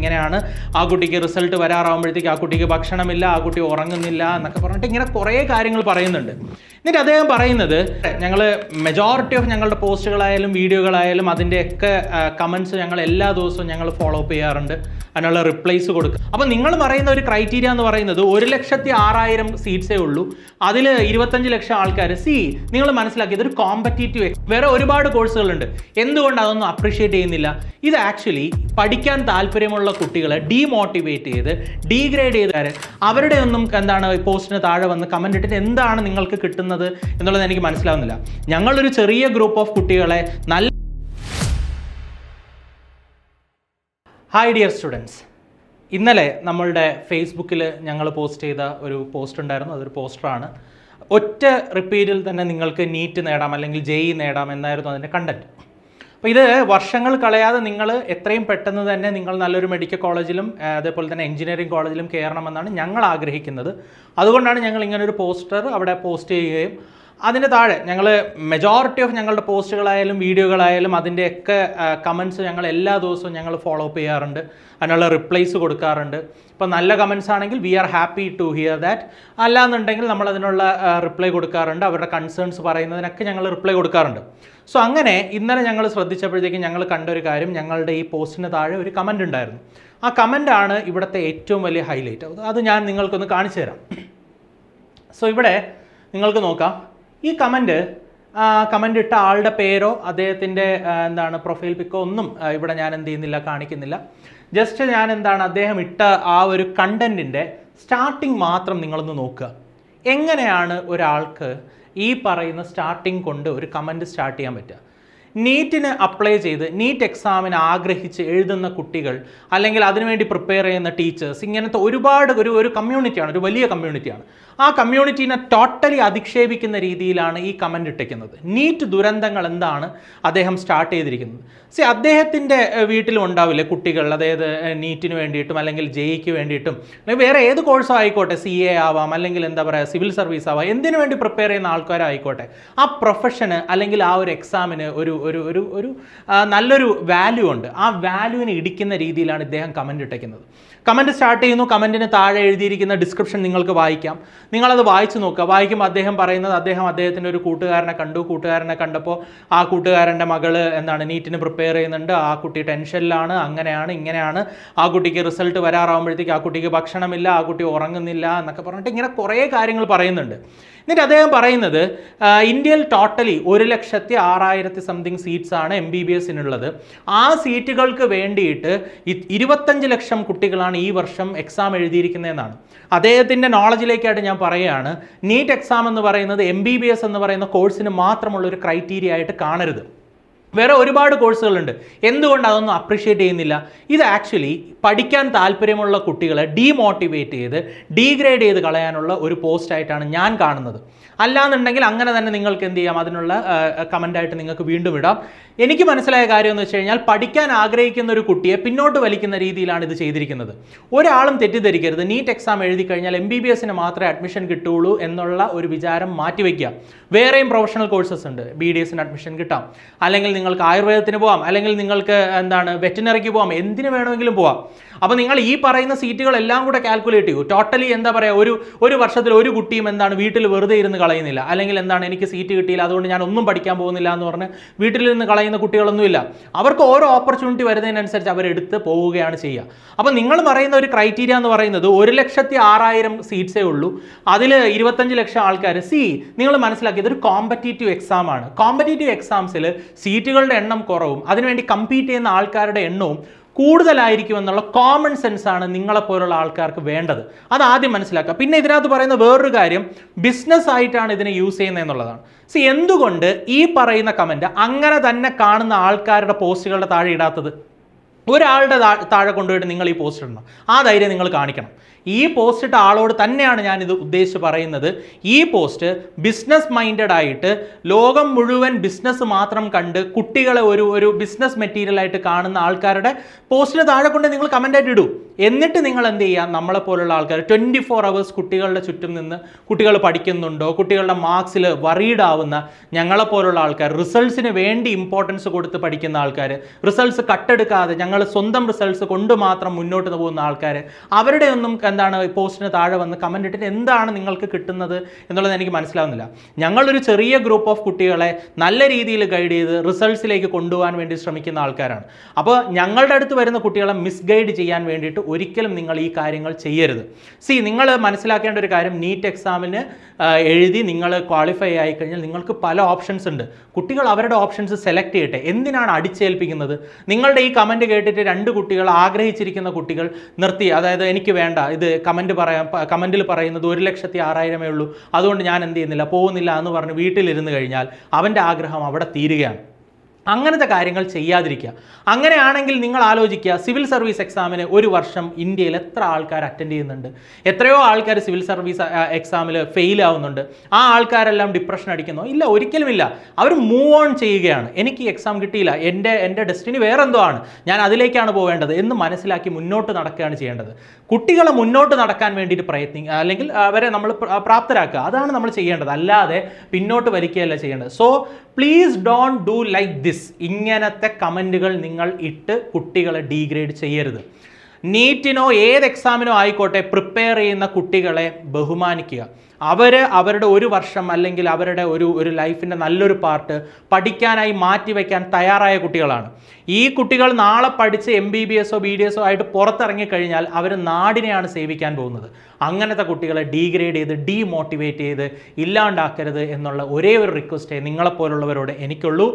ഇങ്ങനെയാണ് ആ കുട്ടിക്ക് റിസൾട്ട് വരാറാകുമ്പോഴത്തേക്ക് ആ കുട്ടിക്ക് ഭക്ഷണമില്ല ആ കുട്ടി ഉറങ്ങുന്നില്ല എന്നൊക്കെ പറഞ്ഞിട്ട് ഇങ്ങനെ കുറേ കാര്യങ്ങൾ പറയുന്നുണ്ട് എന്നിട്ട് അദ്ദേഹം പറയുന്നത് ഞങ്ങൾ മെജോറിറ്റി ഓഫ് ഞങ്ങളുടെ പോസ്റ്റുകളായാലും വീഡിയോകളായാലും അതിൻ്റെയൊക്കെ കമൻസ് ഞങ്ങൾ എല്ലാ ദിവസവും ഞങ്ങൾ ഫോളോ അപ്പ് ചെയ്യാറുണ്ട് അതിനുള്ള റിപ്ലൈസ് കൊടുക്കും അപ്പോൾ നിങ്ങൾ പറയുന്ന ഒരു ക്രൈറ്റീരിയ എന്ന് പറയുന്നത് ഒരു ലക്ഷത്തി ആറായിരം സീറ്റ്സേ ഉള്ളൂ അതിൽ ഇരുപത്തഞ്ച് ലക്ഷം ആൾക്കാർ സി നിങ്ങൾ മനസ്സിലാക്കിയത് ഒരു കോമ്പറ്റീറ്റീവ് വേറെ ഒരുപാട് കോഴ്സുകളുണ്ട് എന്തുകൊണ്ട് അതൊന്നും അപ്രീഷിയേറ്റ് ചെയ്യുന്നില്ല ഇത് ആക്ച്വലി പഠിക്കാൻ താല്പര്യമുള്ള ഉള്ള കുട്ടികളെ ഡീമോട്ടിവേറ്റ് ചെയ്ത് ഡീഗ്രേഡ് ചെയ്ത് അവരുടെ ഒന്നും എന്താണ് പോസ്റ്റിന് താഴെ വന്ന് കമൻ്റ് ഇട്ടിട്ട് എന്താണ് നിങ്ങൾക്ക് കിട്ടുന്നത് എന്നുള്ളത് എനിക്ക് മനസ്സിലാവുന്നില്ല ഞങ്ങളൊരു ചെറിയ ഗ്രൂപ്പ് ഓഫ് കുട്ടികളെ നല്ല ഹായ് ഡിയർ സ്റ്റുഡൻസ് ഇന്നലെ നമ്മളുടെ ഫേസ്ബുക്കിൽ ഞങ്ങൾ പോസ്റ്റ് ചെയ്ത ഒരു പോസ്റ്റ് ഉണ്ടായിരുന്നു അതൊരു പോസ്റ്ററാണ് ഒറ്റ റിപ്പീറ്റിൽ തന്നെ നിങ്ങൾക്ക് നീറ്റ് നേടാം അല്ലെങ്കിൽ ജെഇ e നേടാം എന്നായിരുന്നു അതിൻ്റെ കണ്ടൻറ്റ് അപ്പോൾ ഇത് വർഷങ്ങൾ കളയാതെ നിങ്ങൾ എത്രയും പെട്ടെന്ന് തന്നെ നിങ്ങൾ നല്ലൊരു മെഡിക്കൽ കോളേജിലും അതേപോലെ തന്നെ എഞ്ചിനീയറിംഗ് കോളേജിലും കയറണമെന്നാണ് ഞങ്ങൾ ആഗ്രഹിക്കുന്നത് അതുകൊണ്ടാണ് ഞങ്ങൾ ഇങ്ങനൊരു പോസ്റ്റർ അവിടെ പോസ്റ്റ് ചെയ്യുകയും അതിന് താഴെ ഞങ്ങൾ മെജോറിറ്റി ഓഫ് ഞങ്ങളുടെ പോസ്റ്റുകളായാലും വീഡിയോകളായാലും അതിൻ്റെയൊക്കെ കമൻസ് ഞങ്ങൾ എല്ലാ ദിവസവും ഞങ്ങൾ ഫോളോ അപ്പ് ചെയ്യാറുണ്ട് അതിനുള്ള റിപ്ലൈസ് കൊടുക്കാറുണ്ട് ഇപ്പോൾ നല്ല കമൻസ് ആണെങ്കിൽ we are happy to hear that അല്ലാന്നുണ്ടെങ്കിൽ നമ്മൾ അതിനുള്ള റിപ്ലൈ കൊടുക്കാറുണ്ട് അവരുടെ കൺസേൺസ് പറയുന്നതിനൊക്കെ ഞങ്ങൾ റിപ്ലൈ കൊടുക്കാറുണ്ട് സോ അങ്ങനെ ഇന്നലെ ഞങ്ങൾ ശ്രദ്ധിച്ചപ്പോഴത്തേക്കും ഞങ്ങൾ കണ്ട ഒരു കാര്യം ഞങ്ങളുടെ ഈ പോസ്റ്റിന് താഴെ ഒരു കമൻ്റ് ഉണ്ടായിരുന്നു ആ കമൻ്റാണ് ഇവിടുത്തെ ഏറ്റവും വലിയ ഹൈലൈറ്റ് അത് ഞാൻ നിങ്ങൾക്കൊന്ന് കാണിച്ചു തരാം സോ ഇവിടെ നിങ്ങൾക്ക് നോക്കാം ഈ കമൻറ്റ് കമൻ്റ് ഇട്ട ആളുടെ പേരോ അദ്ദേഹത്തിൻ്റെ എന്താണ് പ്രൊഫൈൽ പിക്കോ ഒന്നും ഇവിടെ ഞാൻ എന്ത് ചെയ്യുന്നില്ല കാണിക്കുന്നില്ല ജസ്റ്റ് ഞാൻ എന്താണ് അദ്ദേഹം ഇട്ട ആ ഒരു കണ്ടൻറ്റിൻ്റെ സ്റ്റാർട്ടിങ് മാത്രം നിങ്ങളൊന്ന് നോക്കുക എങ്ങനെയാണ് ഒരാൾക്ക് ഈ പറയുന്ന സ്റ്റാർട്ടിങ് കൊണ്ട് ഒരു കമൻറ്റ് സ്റ്റാർട്ട് ചെയ്യാൻ പറ്റുക നീറ്റിന് അപ്ലൈ ചെയ്ത് നീറ്റ് എക്സാമിന് ആഗ്രഹിച്ച് എഴുതുന്ന കുട്ടികൾ അല്ലെങ്കിൽ അതിനുവേണ്ടി പ്രിപ്പയർ ചെയ്യുന്ന ടീച്ചേഴ്സ് ഇങ്ങനത്തെ ഒരുപാട് ഒരു ഒരു കമ്മ്യൂണിറ്റിയാണ് ഒരു വലിയ കമ്മ്യൂണിറ്റിയാണ് ആ കമ്മ്യൂണിറ്റീനെ ടോട്ടലി അധിക്ഷേപിക്കുന്ന രീതിയിലാണ് ഈ കമൻ്റ് ഇട്ടിരിക്കുന്നത് നീറ്റ് ദുരന്തങ്ങൾ എന്താണ് അദ്ദേഹം സ്റ്റാർട്ട് ചെയ്തിരിക്കുന്നത് സി അദ്ദേഹത്തിൻ്റെ വീട്ടിലും ഉണ്ടാവില്ലേ കുട്ടികൾ അതായത് നീറ്റിന് വേണ്ടിയിട്ടും അല്ലെങ്കിൽ ജെയ്ക്ക് വേണ്ടിയിട്ടും വേറെ ഏത് കോഴ്സോ ആയിക്കോട്ടെ സി എ ആവാം അല്ലെങ്കിൽ എന്താ പറയുക സിവിൽ സർവീസ് ആവാം എന്തിനു വേണ്ടി പ്രിപ്പയർ ചെയ്യുന്ന ആൾക്കാരായിക്കോട്ടെ ആ പ്രൊഫഷന് അല്ലെങ്കിൽ ആ ഒരു എക്സാമിന് ഒരു ഒരു ഒരു ഒരു നല്ലൊരു വാല്യൂ ഉണ്ട് ആ വാല്യൂവിനെ ഇടിക്കുന്ന രീതിയിലാണ് ഇദ്ദേഹം കമൻറ്റ് ഇട്ടയ്ക്കുന്നത് കമൻറ്റ് സ്റ്റാർട്ട് ചെയ്യുന്നു കമൻറ്റിന് താഴെ എഴുതിയിരിക്കുന്ന ഡിസ്ക്രിപ്ഷൻ നിങ്ങൾക്ക് വായിക്കാം നിങ്ങളത് വായിച്ചു നോക്കുക വായിക്കുമ്പോൾ അദ്ദേഹം പറയുന്നത് അദ്ദേഹം അദ്ദേഹത്തിൻ്റെ ഒരു കൂട്ടുകാരനെ കണ്ടു കൂട്ടുകാരനെ കണ്ടപ്പോൾ ആ കൂട്ടുകാരൻ്റെ മകള് എന്താണ് നീറ്റിന് പ്രിപ്പയർ ചെയ്യുന്നുണ്ട് ആ കുട്ടി ടെൻഷനിലാണ് അങ്ങനെയാണ് ഇങ്ങനെയാണ് ആ കുട്ടിക്ക് റിസൾട്ട് വരാറാകുമ്പോഴത്തേക്ക് ആ കുട്ടിക്ക് ഭക്ഷണമില്ല ആ കുട്ടി ഉറങ്ങുന്നില്ല എന്നൊക്കെ പറഞ്ഞിട്ട് ഇങ്ങനെ കുറേ കാര്യങ്ങൾ പറയുന്നുണ്ട് എന്നിട്ട് അദ്ദേഹം പറയുന്നത് ഇന്ത്യയിൽ ടോട്ടലി ഒരു ലക്ഷത്തി ആറായിരത്തി സംതിങ് സീറ്റ്സ് ആണ് എം ബി ബി എസിനുള്ളത് ആ സീറ്റുകൾക്ക് വേണ്ടിയിട്ട് ഇരുപത്തഞ്ച് ലക്ഷം കുട്ടികളാണ് ഈ വർഷം എക്സാം എഴുതിയിരിക്കുന്നതെന്നാണ് അദ്ദേഹത്തിൻ്റെ നോളജിലേക്കായിട്ട് ഞാൻ പറയുകയാണ് നീറ്റ് എക്സാം എന്ന് പറയുന്നത് എം ബി ബി എസ് എന്ന് പറയുന്ന കോഴ്സിന് മാത്രമുള്ള ഒരു ക്രൈറ്റീരിയ ആയിട്ട് കാണരുത് വേറെ ഒരുപാട് കോഴ്സുകളുണ്ട് എന്തുകൊണ്ട് അതൊന്നും അപ്രിഷ്യേറ്റ് ചെയ്യുന്നില്ല ഇത് ആക്ച്വലി പഠിക്കാൻ താല്പര്യമുള്ള കുട്ടികളെ ഡീമോട്ടിവേറ്റ് ചെയ്ത് ഡീഗ്രേഡ് ചെയ്ത് കളയാനുള്ള ഒരു പോസ്റ്റായിട്ടാണ് ഞാൻ കാണുന്നത് അല്ലാന്നുണ്ടെങ്കിൽ അങ്ങനെ തന്നെ നിങ്ങൾക്ക് എന്ത് ചെയ്യാം അതിനുള്ള കമൻ്റായിട്ട് നിങ്ങൾക്ക് വീണ്ടും ഇടാം എനിക്ക് മനസ്സിലായ കാര്യം എന്ന് വെച്ച് കഴിഞ്ഞാൽ പഠിക്കാൻ ആഗ്രഹിക്കുന്ന ഒരു കുട്ടിയെ പിന്നോട്ട് വലിക്കുന്ന രീതിയിലാണ് ഇത് ചെയ്തിരിക്കുന്നത് ഒരാളും തെറ്റിദ്ധരിക്കരുത് നീറ്റ് എക്സാം എഴുതി കഴിഞ്ഞാൽ എം ബി ബി എസിന് മാത്രമേ അഡ്മിഷൻ കിട്ടുള്ളൂ എന്നുള്ള ഒരു വിചാരം മാറ്റിവെക്കുക വേറെയും പ്രൊഫഷണൽ കോഴ്സസ് ഉണ്ട് ബി ഡി എസിന് അഡ്മിഷൻ കിട്ടാം അല്ലെങ്കിൽ നിങ്ങൾക്ക് ആയുർവേദത്തിന് പോവാം അല്ലെങ്കിൽ നിങ്ങൾക്ക് എന്താണ് വെറ്റിനറിക്ക് പോവാം എന്തിനു വേണമെങ്കിലും പോവാം അപ്പോൾ നിങ്ങൾ ഈ പറയുന്ന സീറ്റുകളെല്ലാം കൂടെ കാൽക്കുലേറ്റ് ചെയ്യൂ ടോട്ടലി എന്താ പറയുക ഒരു ഒരു വർഷത്തിൽ ഒരു കുട്ടിയും എന്താണ് വീട്ടിൽ വെറുതെ ഇരുന്ന് കളയുന്നില്ല അല്ലെങ്കിൽ എന്താണ് എനിക്ക് സീറ്റ് കിട്ടിയില്ല അതുകൊണ്ട് ഞാൻ ഒന്നും പഠിക്കാൻ പോകുന്നില്ല എന്ന് പറഞ്ഞ് നിന്ന് കളയുന്ന കുട്ടികളൊന്നുമില്ല അവർക്ക് ഓരോ ഓപ്പർച്യൂണിറ്റി വരുന്നതിനനുസരിച്ച് അവരെടുത്ത് പോവുകയാണ് ചെയ്യുക അപ്പോൾ നിങ്ങൾ പറയുന്ന ഒരു ക്രൈറ്റീരിയ എന്ന് പറയുന്നത് ഒരു ലക്ഷത്തി ആറായിരം സീറ്റ്സേ ഉള്ളൂ അതിൽ ഇരുപത്തഞ്ച് ലക്ഷം ആൾക്കാർ സി നിങ്ങൾ മനസ്സിലാക്കിയത് ഒരു കോമ്പറ്റീറ്റീവ് എക്സാം ആണ് കോമ്പറ്റേറ്റീവ് എക്സാംസിൽ സീറ്റുകളുടെ എണ്ണം കുറവും അതിനുവേണ്ടി കമ്പീറ്റ് ചെയ്യുന്ന ആൾക്കാരുടെ എണ്ണവും കൂടുതലായിരിക്കും എന്നുള്ള കോമൺ സെൻസ് ആണ് നിങ്ങളെപ്പോലുള്ള ആൾക്കാർക്ക് വേണ്ടത് അത് ആദ്യം മനസ്സിലാക്കുക പിന്നെ ഇതിനകത്ത് പറയുന്ന വേറൊരു കാര്യം ബിസിനസ് ആയിട്ടാണ് ഇതിനെ യൂസ് ചെയ്യുന്നത് എന്നുള്ളതാണ് സി എന്തുകൊണ്ട് ഈ പറയുന്ന കമൻറ്റ് അങ്ങനെ തന്നെ കാണുന്ന ആൾക്കാരുടെ പോസ്റ്റുകളുടെ താഴെ ഇടാത്തത് ഒരാളുടെ താഴെ കൊണ്ടുപോയിട്ട് നിങ്ങൾ ഈ പോസ്റ്റ് ഇടണം ആ ധൈര്യം നിങ്ങൾ കാണിക്കണം ഈ പോസ്റ്റ് ഇട്ട ആളോട് തന്നെയാണ് ഞാനിത് ഉദ്ദേശിച്ച് പറയുന്നത് ഈ പോസ്റ്റ് ബിസിനസ് മൈൻഡഡ് ആയിട്ട് ലോകം മുഴുവൻ ബിസിനസ് മാത്രം കണ്ട് കുട്ടികളെ ഒരു ഒരു ബിസിനസ് മെറ്റീരിയൽ ആയിട്ട് കാണുന്ന ആൾക്കാരുടെ പോസ്റ്റിന് താഴെ കൊണ്ട് നിങ്ങൾ കമൻ്റായിട്ട് ഇടൂ എന്നിട്ട് നിങ്ങൾ എന്ത് ചെയ്യുക നമ്മളെപ്പോലുള്ള ആൾക്കാർ ട്വൻറ്റി ഫോർ അവേഴ്സ് കുട്ടികളുടെ ചുറ്റും നിന്ന് കുട്ടികൾ പഠിക്കുന്നുണ്ടോ കുട്ടികളുടെ മാർക്സിൽ വറീഡ് ആവുന്ന ഞങ്ങളെപ്പോലുള്ള ആൾക്കാർ റിസൾട്ട്സിന് വേണ്ടി ഇമ്പോർട്ടൻസ് കൊടുത്ത് പഠിക്കുന്ന ആൾക്കാർ റിസൾട്ട്സ് കട്ടെടുക്കാതെ ഞങ്ങൾ സ്വന്തം റിസൾട്ട്സ് കൊണ്ട് മാത്രം മുന്നോട്ട് പോകുന്ന ആൾക്കാർ അവരുടെ ഒന്നും എന്താണ് പോസ്റ്റിന് താഴെ വന്ന് കമൻ്റ് ഇട്ടിട്ട് എന്താണ് നിങ്ങൾക്ക് കിട്ടുന്നത് എന്നുള്ളത് എനിക്ക് മനസ്സിലാവുന്നില്ല ഞങ്ങളൊരു ചെറിയ ഗ്രൂപ്പ് ഓഫ് കുട്ടികളെ നല്ല രീതിയിൽ ഗൈഡ് ചെയ്ത് റിസൾട്ട്സിലേക്ക് കൊണ്ടുപോകാൻ വേണ്ടി ശ്രമിക്കുന്ന ആൾക്കാരാണ് അപ്പോൾ ഞങ്ങളുടെ അടുത്ത് വരുന്ന കുട്ടികളെ മിസ്ഗൈഡ് ചെയ്യാൻ വേണ്ടിയിട്ട് ഒരിക്കലും നിങ്ങൾ ഈ കാര്യങ്ങൾ ചെയ്യരുത് സി നിങ്ങൾ മനസ്സിലാക്കേണ്ട ഒരു കാര്യം നീറ്റ് എക്സാമിന് എഴുതി നിങ്ങൾ ക്വാളിഫൈ ആയി കഴിഞ്ഞാൽ നിങ്ങൾക്ക് പല ഓപ്ഷൻസ് ഉണ്ട് കുട്ടികൾ അവരുടെ ഓപ്ഷൻസ് സെലക്ട് ചെയ്യട്ടെ എന്തിനാണ് അടിച്ചേൽപ്പിക്കുന്നത് നിങ്ങളുടെ ഈ കമൻറ്റ് കേട്ടിട്ട് രണ്ട് കുട്ടികൾ ആഗ്രഹിച്ചിരിക്കുന്ന കുട്ടികൾ നിർത്തി അതായത് എനിക്ക് വേണ്ട ഇത് കമൻറ്റ് പറയാം കമൻറ്റിൽ പറയുന്നത് ഒരു ലക്ഷത്തി ആറായിരമേ ഉള്ളൂ അതുകൊണ്ട് ഞാൻ എന്ത് ചെയ്യുന്നില്ല പോകുന്നില്ല എന്ന് പറഞ്ഞ് വീട്ടിലിരുന്ന് കഴിഞ്ഞാൽ അവൻ്റെ ആഗ്രഹം അവിടെ തീരുകയാണ് അങ്ങനത്തെ കാര്യങ്ങൾ ചെയ്യാതിരിക്കുക അങ്ങനെയാണെങ്കിൽ നിങ്ങൾ ആലോചിക്കുക സിവിൽ സർവീസ് എക്സാമിന് ഒരു വർഷം ഇന്ത്യയിൽ എത്ര ആൾക്കാർ അറ്റൻഡ് ചെയ്യുന്നുണ്ട് എത്രയോ ആൾക്കാർ സിവിൽ സർവീസ് എക്സാമിൽ ഫെയിൽ ആവുന്നുണ്ട് ആ ആൾക്കാരെല്ലാം ഡിപ്രഷൻ അടിക്കുന്നോ ഇല്ല ഒരിക്കലുമില്ല അവർ മൂവ് ഓൺ ചെയ്യുകയാണ് എനിക്ക് എക്സാം കിട്ടിയില്ല എൻ്റെ എൻ്റെ ഡെസ്റ്റിനി വേറെന്തോ ആണ് ഞാൻ അതിലേക്കാണ് പോവേണ്ടത് എന്ന് മനസ്സിലാക്കി മുന്നോട്ട് നടക്കുകയാണ് ചെയ്യേണ്ടത് കുട്ടികളെ മുന്നോട്ട് നടക്കാൻ വേണ്ടിയിട്ട് പ്രയത്നി അല്ലെങ്കിൽ അവരെ നമ്മൾ പ്രാപ്തരാക്കുക അതാണ് നമ്മൾ ചെയ്യേണ്ടത് അല്ലാതെ പിന്നോട്ട് വലിക്കുകയല്ല ചെയ്യേണ്ടത് so please don't do like this please ഇങ്ങനത്തെ കമൻറ്റുകൾ നിങ്ങൾ ഇട്ട് കുട്ടികളെ ഡീഗ്രേഡ് ചെയ്യരുത് നീറ്റിനോ ഏത് എക്സാമിനോ ആയിക്കോട്ടെ പ്രിപ്പയർ ചെയ്യുന്ന കുട്ടികളെ ബഹുമാനിക്കുക അവർ അവരുടെ ഒരു വർഷം അല്ലെങ്കിൽ അവരുടെ ഒരു ഒരു ലൈഫിൻ്റെ നല്ലൊരു പാർട്ട് പഠിക്കാനായി മാറ്റിവെക്കാൻ തയ്യാറായ കുട്ടികളാണ് ഈ കുട്ടികൾ നാളെ പഠിച്ച് എം ബി ബി എസോ ബി ഡി എസോ ആയിട്ട് പുറത്തിറങ്ങിക്കഴിഞ്ഞാൽ അവർ നാടിനെയാണ് സേവിക്കാൻ പോകുന്നത് അങ്ങനത്തെ കുട്ടികളെ ഡീഗ്രേഡ് ചെയ്ത് ഡീമോട്ടിവേറ്റ് ചെയ്ത് ഇല്ലാണ്ടാക്കരുത് എന്നുള്ള ഒരേ ഒരു റിക്വസ്റ്റേ നിങ്ങളെപ്പോലുള്ളവരോട് എനിക്കുള്ളൂ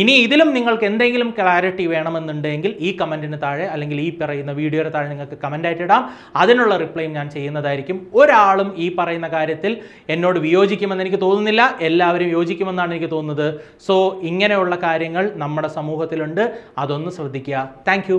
ഇനി ഇതിലും നിങ്ങൾക്ക് എന്തെങ്കിലും ക്ലാരിറ്റി വേണമെന്നുണ്ടെങ്കിൽ ഈ കമൻറ്റിന് താഴെ അല്ലെങ്കിൽ ഈ പറയുന്ന വീഡിയോയുടെ താഴെ നിങ്ങൾക്ക് കമൻ്റ് ആയിട്ട് ഇടാം അതിനുള്ള റിപ്ലൈയും ഞാൻ ചെയ്യുന്നതായിരിക്കും ഒരാളും ഈ പറയുന്ന കാര്യത്തിൽ എന്നോട് വിയോജിക്കുമെന്ന് എനിക്ക് തോന്നുന്നില്ല എല്ലാവരും യോജിക്കുമെന്നാണ് എനിക്ക് തോന്നുന്നത് സോ ഇങ്ങനെയുള്ള കാര്യങ്ങൾ നമ്മുടെ സമൂഹത്തിലുണ്ട് അതൊന്ന് ശ്രദ്ധിക്കുക താങ്ക്